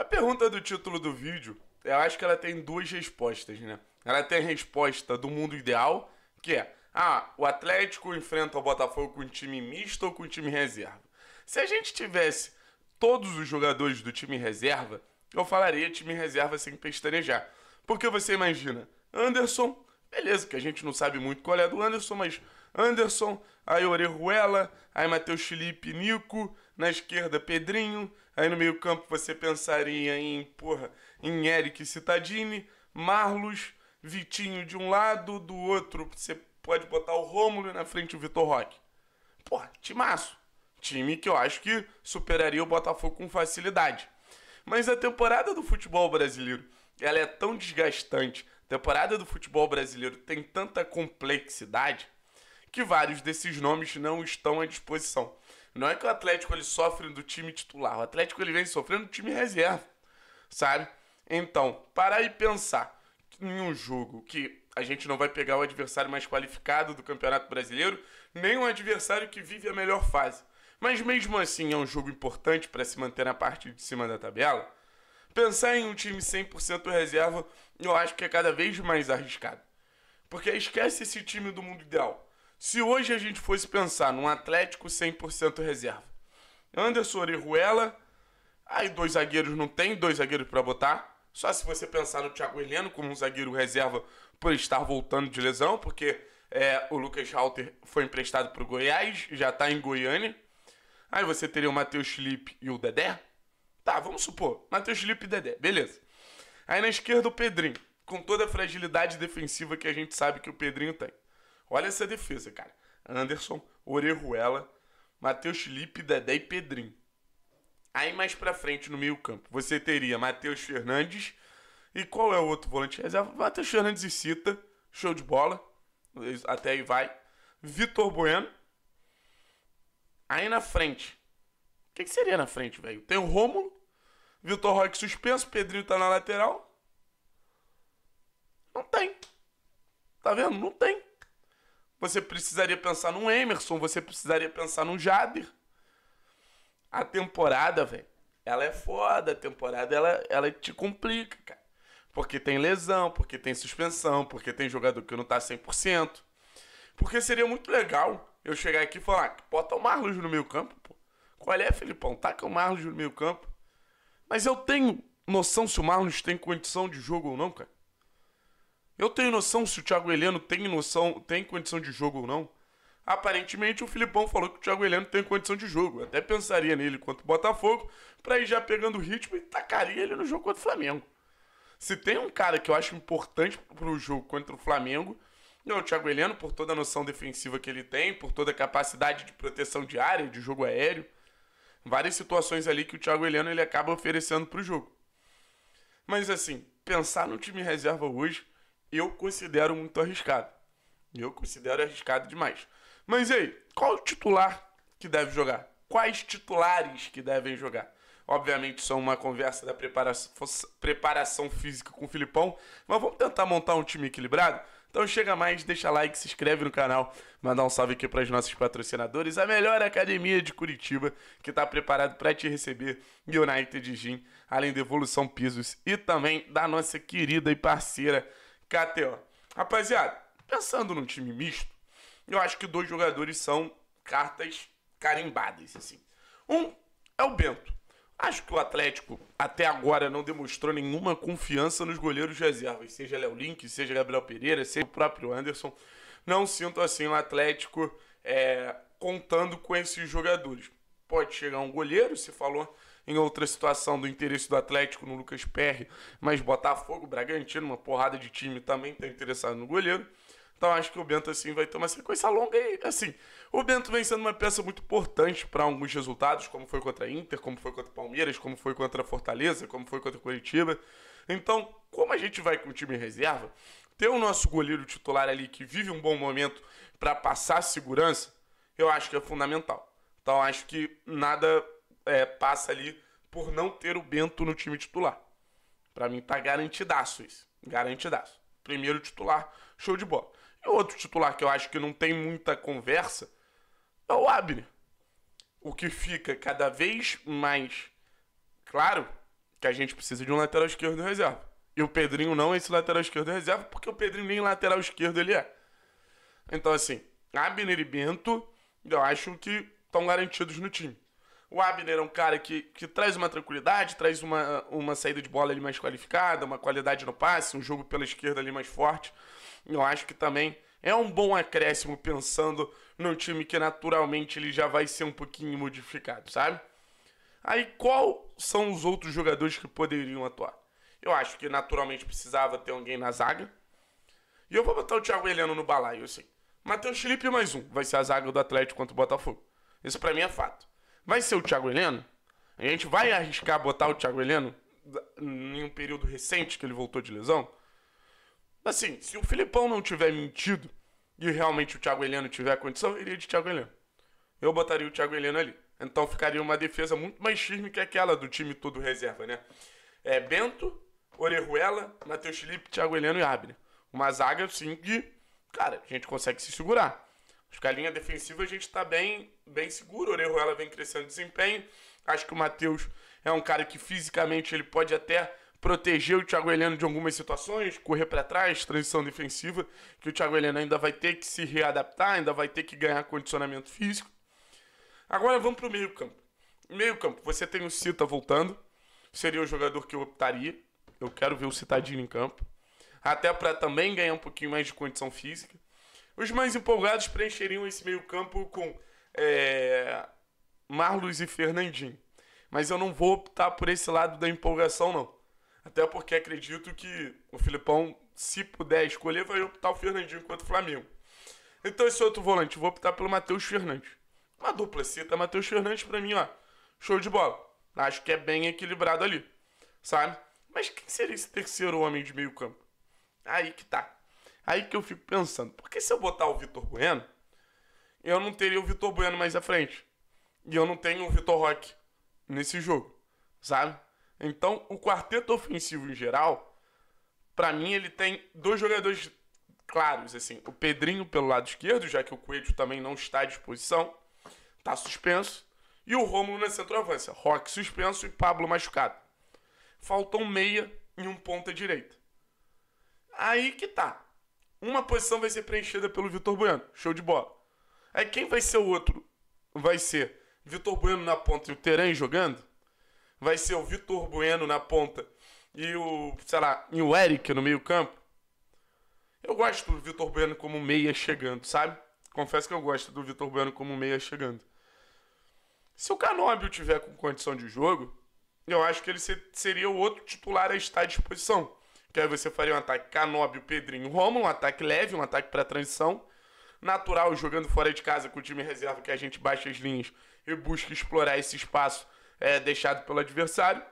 A pergunta do título do vídeo, eu acho que ela tem duas respostas, né? Ela tem a resposta do mundo ideal, que é: ah, o Atlético enfrenta o Botafogo com time misto ou com time reserva. Se a gente tivesse todos os jogadores do time reserva, eu falaria time reserva sem pestanejar. Porque você imagina, Anderson, beleza, que a gente não sabe muito qual é do Anderson, mas Anderson, aí Orejuela, aí Matheus Felipe, Nico, na esquerda Pedrinho, Aí no meio-campo você pensaria em, porra, em Eric Citadini, Marlos, Vitinho de um lado, do outro você pode botar o Rômulo e na frente o Vitor Roque. Porra, timaço. Time que eu acho que superaria o Botafogo com facilidade. Mas a temporada do futebol brasileiro, ela é tão desgastante. A temporada do futebol brasileiro tem tanta complexidade que vários desses nomes não estão à disposição. Não é que o Atlético ele sofre do time titular, o Atlético ele vem sofrendo do time reserva, sabe? Então, parar e pensar em um jogo que a gente não vai pegar o adversário mais qualificado do Campeonato Brasileiro, nem um adversário que vive a melhor fase. Mas mesmo assim é um jogo importante para se manter na parte de cima da tabela. Pensar em um time 100% reserva, eu acho que é cada vez mais arriscado. Porque esquece esse time do mundo ideal. Se hoje a gente fosse pensar num Atlético 100% reserva, Anderson Ruela, aí dois zagueiros não tem, dois zagueiros para botar. Só se você pensar no Thiago Heleno como um zagueiro reserva por estar voltando de lesão, porque é, o Lucas Halter foi emprestado para o Goiás, já está em Goiânia. Aí você teria o Matheus Felipe e o Dedé. Tá, vamos supor, Matheus Felipe e Dedé, beleza. Aí na esquerda o Pedrinho, com toda a fragilidade defensiva que a gente sabe que o Pedrinho tem. Olha essa defesa, cara. Anderson, Orejuela, Matheus Felipe, Dedé e Pedrinho. Aí mais pra frente no meio-campo, você teria Matheus Fernandes. E qual é o outro volante reserva? Matheus Fernandes e Cita. Show de bola. Até aí vai. Vitor Bueno. Aí na frente. O que, que seria na frente, velho? Tem o Rômulo. Vitor Roque suspenso. Pedrinho tá na lateral. Não tem. Tá vendo? Não tem. Você precisaria pensar num Emerson, você precisaria pensar num Jader. A temporada, velho, ela é foda. A temporada, ela, ela te complica, cara. Porque tem lesão, porque tem suspensão, porque tem jogador que não tá 100%. Porque seria muito legal eu chegar aqui e falar, ah, bota o Marlos no meio campo, pô. Qual é, tá Taca o Marlos no meio campo. Mas eu tenho noção se o Marlos tem condição de jogo ou não, cara. Eu tenho noção se o Thiago Heleno tem noção, tem condição de jogo ou não. Aparentemente o Filipão falou que o Thiago Heleno tem condição de jogo. Eu até pensaria nele contra o Botafogo para ir já pegando o ritmo e tacaria ele no jogo contra o Flamengo. Se tem um cara que eu acho importante para o jogo contra o Flamengo, é o Thiago Heleno, por toda a noção defensiva que ele tem, por toda a capacidade de proteção de área, de jogo aéreo. Várias situações ali que o Thiago Heleno ele acaba oferecendo para o jogo. Mas assim, pensar no time reserva hoje eu considero muito arriscado. Eu considero arriscado demais. Mas aí, qual o titular que deve jogar? Quais titulares que devem jogar? Obviamente, só é uma conversa da preparação, preparação física com o Filipão, mas vamos tentar montar um time equilibrado? Então chega mais, deixa like, se inscreve no canal, mandar um salve aqui para os nossos patrocinadores, a melhor academia de Curitiba, que está preparado para te receber, United Gym, além da Evolução Pisos e também da nossa querida e parceira KTO. Rapaziada, pensando num time misto, eu acho que dois jogadores são cartas carimbadas, assim. Um é o Bento. Acho que o Atlético até agora não demonstrou nenhuma confiança nos goleiros de reservas, seja Léo Link, seja Gabriel Pereira, seja o próprio Anderson. Não sinto assim o Atlético é, contando com esses jogadores pode chegar um goleiro, se falou em outra situação do interesse do Atlético no Lucas Perry, mas Botafogo, Bragantino, uma porrada de time também está interessado no goleiro. Então acho que o Bento assim vai ter uma sequência longa e assim, o Bento vem sendo uma peça muito importante para alguns resultados, como foi contra a Inter, como foi contra Palmeiras, como foi contra Fortaleza, como foi contra Curitiba. Então, como a gente vai com o time em reserva, ter o nosso goleiro titular ali que vive um bom momento para passar segurança, eu acho que é fundamental. Então acho que nada é, passa ali por não ter o Bento no time titular. Para mim tá garantidaço isso. Garantidaço. Primeiro titular, show de bola. E outro titular que eu acho que não tem muita conversa é o Abner. O que fica cada vez mais claro que a gente precisa de um lateral esquerdo reserva. E o Pedrinho não é esse lateral esquerdo reserva, porque o Pedrinho nem lateral esquerdo ele é. Então, assim, Abner e Bento, eu acho que estão garantidos no time. O Abner é um cara que, que traz uma tranquilidade, traz uma, uma saída de bola ali mais qualificada, uma qualidade no passe, um jogo pela esquerda ali mais forte. Eu acho que também é um bom acréscimo pensando num time que naturalmente ele já vai ser um pouquinho modificado, sabe? Aí qual são os outros jogadores que poderiam atuar? Eu acho que naturalmente precisava ter alguém na zaga. E eu vou botar o Thiago Heleno no balaio, assim. Matheus Felipe mais um. Vai ser a zaga do Atlético contra o Botafogo. Isso para mim é fato. Vai ser o Thiago Heleno? A gente vai arriscar botar o Thiago Heleno em um período recente que ele voltou de lesão? Assim, se o Filipão não tiver mentido e realmente o Thiago Heleno tiver condição, iria de Thiago Heleno. Eu botaria o Thiago Heleno ali. Então ficaria uma defesa muito mais firme que aquela do time todo reserva, né? É Bento, Orejuela, Matheus Felipe, Thiago Heleno e Abner. Uma zaga, sim que, cara, a gente consegue se segurar. Acho que a linha defensiva a gente está bem, bem seguro. O Orejuela vem crescendo de desempenho. Acho que o Matheus é um cara que fisicamente ele pode até proteger o Thiago Heleno de algumas situações, correr para trás, transição defensiva, que o Thiago Heleno ainda vai ter que se readaptar, ainda vai ter que ganhar condicionamento físico. Agora vamos para o meio-campo. Meio-campo, você tem o Cita voltando, seria o jogador que eu optaria. Eu quero ver o Citadinho em campo, até para também ganhar um pouquinho mais de condição física. Os mais empolgados preencheriam esse meio-campo com é, Marlos e Fernandinho. Mas eu não vou optar por esse lado da empolgação, não. Até porque acredito que o Filipão, se puder escolher, vai optar o Fernandinho contra o Flamengo. Então esse outro volante, vou optar pelo Matheus Fernandes. Uma dupla cita Matheus Fernandes pra mim, ó. Show de bola. Acho que é bem equilibrado ali. Sabe? Mas quem seria esse terceiro homem de meio campo? Aí que tá. Aí que eu fico pensando, porque se eu botar o Vitor Bueno, eu não teria o Vitor Bueno mais à frente. E eu não tenho o Vitor Roque nesse jogo, sabe? Então, o quarteto ofensivo em geral, para mim, ele tem dois jogadores claros, assim. O Pedrinho pelo lado esquerdo, já que o Coelho também não está à disposição, tá suspenso. E o Romulo na centroavança Roque suspenso e Pablo machucado. Faltam meia e um ponta direita. Aí que tá. Uma posição vai ser preenchida pelo Vitor Bueno. Show de bola. Aí quem vai ser o outro? Vai ser Vitor Bueno na ponta e o Teran jogando? Vai ser o Vitor Bueno na ponta e o, sei lá, e o Eric no meio-campo? Eu gosto do Vitor Bueno como meia chegando, sabe? Confesso que eu gosto do Vitor Bueno como meia chegando. Se o Canóbio tiver com condição de jogo, eu acho que ele seria o outro titular a estar à disposição. Que aí você faria um ataque Canóbio, Pedrinho, Romulo, um ataque leve, um ataque para transição. Natural, jogando fora de casa com o time reserva, que a gente baixa as linhas e busca explorar esse espaço é, deixado pelo adversário.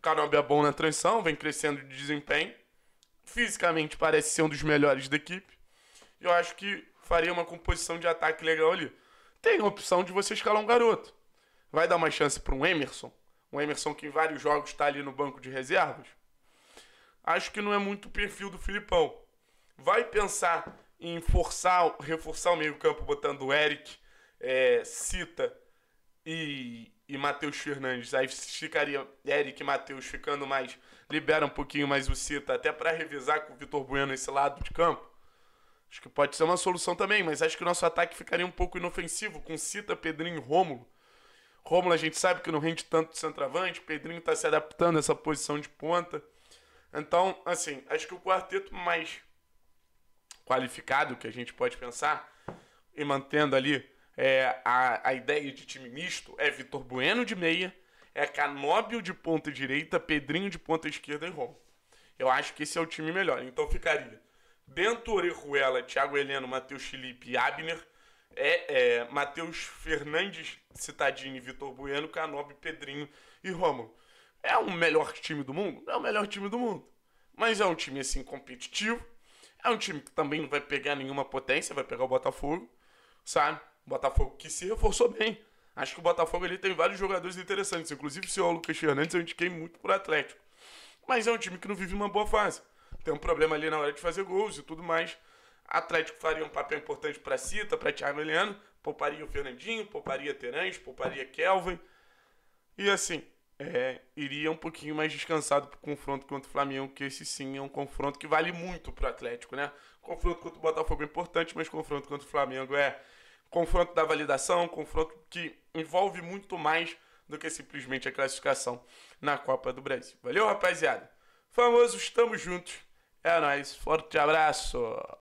Canóbio é bom na transição, vem crescendo de desempenho. Fisicamente parece ser um dos melhores da equipe. E eu acho que faria uma composição de ataque legal ali. Tem a opção de você escalar um garoto. Vai dar uma chance para um Emerson, um Emerson que em vários jogos está ali no banco de reservas acho que não é muito o perfil do Filipão. Vai pensar em forçar, reforçar o meio-campo botando o Eric, é, Cita e, e Matheus Fernandes. Aí ficaria Eric e Matheus ficando mais. Libera um pouquinho mais o Cita, até para revisar com o Vitor Bueno esse lado de campo. Acho que pode ser uma solução também, mas acho que o nosso ataque ficaria um pouco inofensivo com Cita, Pedrinho e Rômulo. Rômulo a gente sabe que não rende tanto centroavante, Pedrinho está se adaptando a essa posição de ponta. Então, assim, acho que o quarteto mais qualificado que a gente pode pensar, e mantendo ali é, a, a ideia de time misto, é Vitor Bueno de meia, é Canóbio de ponta direita, Pedrinho de ponta esquerda e Romo. Eu acho que esse é o time melhor. Então ficaria Dentro Orejuela, Thiago Heleno, Matheus Felipe e Abner. É, é, Matheus Fernandes, Citadini, Vitor Bueno, Canóbio, Pedrinho e Rômulo. É o melhor time do mundo? Não é o melhor time do mundo. Mas é um time assim competitivo. É um time que também não vai pegar nenhuma potência, vai pegar o Botafogo, sabe? O Botafogo que se reforçou bem. Acho que o Botafogo ele tem vários jogadores interessantes, inclusive o senhor Lucas Fernandes eu indiquei muito por Atlético. Mas é um time que não vive uma boa fase. Tem um problema ali na hora de fazer gols e tudo mais. Atlético faria um papel importante para Cita, para Thiago Heleno, pouparia o Fernandinho, pouparia Terãs, pouparia Kelvin. E assim, é, iria um pouquinho mais descansado para o confronto contra o Flamengo, que esse sim é um confronto que vale muito para o Atlético, né? Confronto contra o Botafogo é importante, mas confronto contra o Flamengo é confronto da validação, confronto que envolve muito mais do que simplesmente a classificação na Copa do Brasil. Valeu, rapaziada. Famoso, estamos juntos. É nóis, forte abraço.